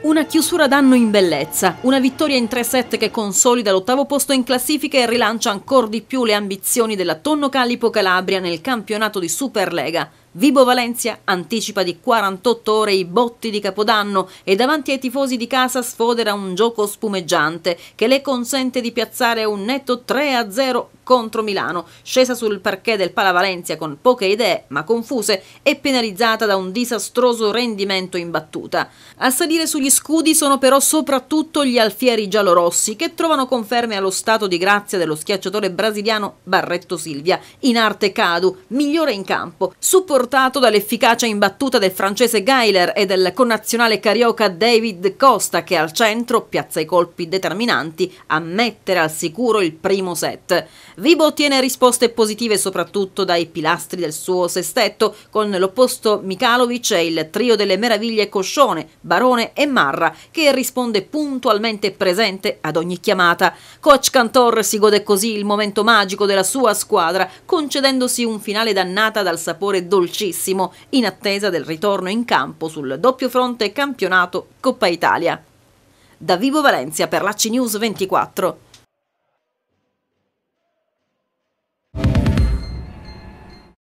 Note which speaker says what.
Speaker 1: Una chiusura d'anno in bellezza, una vittoria in 3-7 che consolida l'ottavo posto in classifica e rilancia ancora di più le ambizioni della Tonno Calipo Calabria nel campionato di Superlega. Vibo Valencia anticipa di 48 ore i botti di Capodanno e davanti ai tifosi di casa sfodera un gioco spumeggiante che le consente di piazzare un netto 3-0 contro Milano, scesa sul parquet del Pala Valencia con poche idee ma confuse e penalizzata da un disastroso rendimento in battuta. A salire sugli scudi sono però soprattutto gli alfieri giallorossi che trovano conferme allo stato di grazia dello schiacciatore brasiliano Barretto Silvia, in arte Cadu, migliore in campo, supportato dall'efficacia imbattuta del francese Geiler e del connazionale carioca David Costa che al centro piazza i colpi determinanti a mettere al sicuro il primo set. Vibo ottiene risposte positive soprattutto dai pilastri del suo sestetto, con l'opposto Mikalovic e il trio delle meraviglie Coscione, Barone e Marra, che risponde puntualmente presente ad ogni chiamata. Coach Cantor si gode così il momento magico della sua squadra, concedendosi un finale dannata dal sapore dolcissimo, in attesa del ritorno in campo sul doppio fronte campionato Coppa Italia. Da Vivo Valencia per la C News 24.